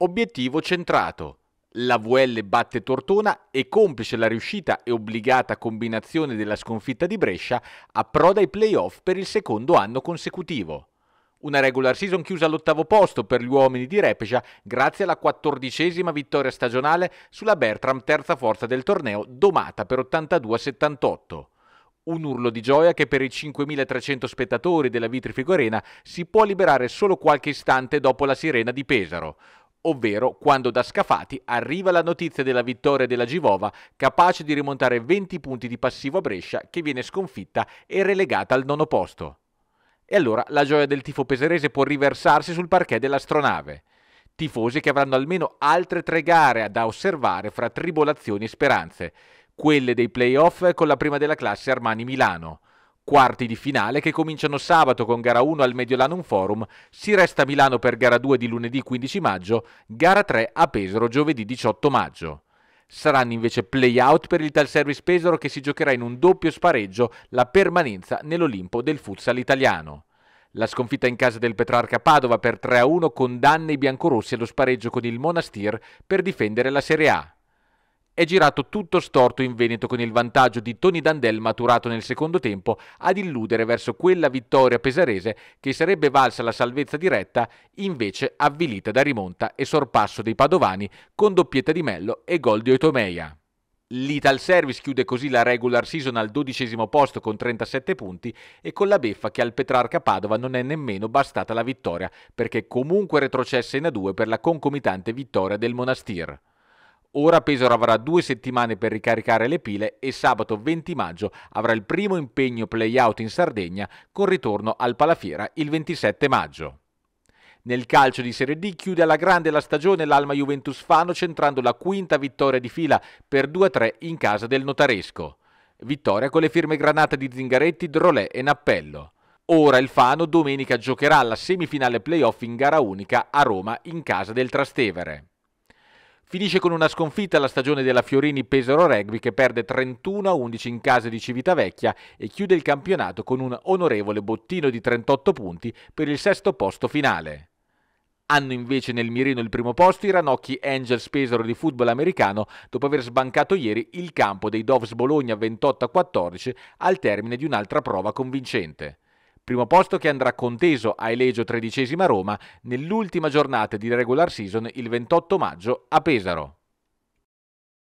Obiettivo centrato. La VL batte Tortona e complice la riuscita e obbligata combinazione della sconfitta di Brescia approda ai playoff per il secondo anno consecutivo. Una regular season chiusa all'ottavo posto per gli uomini di Repescia grazie alla quattordicesima vittoria stagionale sulla Bertram terza forza del torneo domata per 82-78. Un urlo di gioia che per i 5.300 spettatori della Vitri Figorena si può liberare solo qualche istante dopo la sirena di Pesaro, ovvero quando da Scafati arriva la notizia della vittoria della Givova, capace di rimontare 20 punti di passivo a Brescia, che viene sconfitta e relegata al nono posto. E allora la gioia del tifo peserese può riversarsi sul parquet dell'astronave. Tifosi che avranno almeno altre tre gare da osservare fra tribolazioni e speranze, quelle dei playoff con la prima della classe Armani Milano, quarti di finale che cominciano sabato con gara 1 al Mediolanum Forum, si resta a Milano per gara 2 di lunedì 15 maggio, gara 3 a Pesaro giovedì 18 maggio. Saranno invece play-out per il Tal Service Pesaro che si giocherà in un doppio spareggio la permanenza nell'Olimpo del futsal italiano. La sconfitta in casa del Petrarca Padova per 3-1 condanna i biancorossi allo spareggio con il Monastir per difendere la Serie A è girato tutto storto in Veneto con il vantaggio di Tony Dandel maturato nel secondo tempo ad illudere verso quella vittoria pesarese che sarebbe valsa la salvezza diretta, invece avvilita da rimonta e sorpasso dei padovani con doppietta di Mello e gol di Oitomeia. L'Ital Service chiude così la regular season al dodicesimo posto con 37 punti e con la beffa che al Petrarca Padova non è nemmeno bastata la vittoria perché comunque retrocesse in A2 per la concomitante vittoria del Monastir. Ora Pesaro avrà due settimane per ricaricare le pile e sabato 20 maggio avrà il primo impegno play-out in Sardegna con ritorno al Palafiera il 27 maggio. Nel calcio di Serie D chiude alla grande la stagione l'Alma Juventus Fano centrando la quinta vittoria di fila per 2-3 in casa del Notaresco. Vittoria con le firme granate di Zingaretti, Drolè e Nappello. Ora il Fano domenica giocherà la semifinale playoff in gara unica a Roma in casa del Trastevere. Finisce con una sconfitta la stagione della Fiorini Pesaro Rugby che perde 31-11 in casa di Civitavecchia e chiude il campionato con un onorevole bottino di 38 punti per il sesto posto finale. Hanno invece nel mirino il primo posto i ranocchi Angels Pesaro di football americano dopo aver sbancato ieri il campo dei Doves Bologna 28-14 al termine di un'altra prova convincente. Primo posto che andrà conteso a Eleggio tredicesima Roma nell'ultima giornata di regular season il 28 maggio a Pesaro.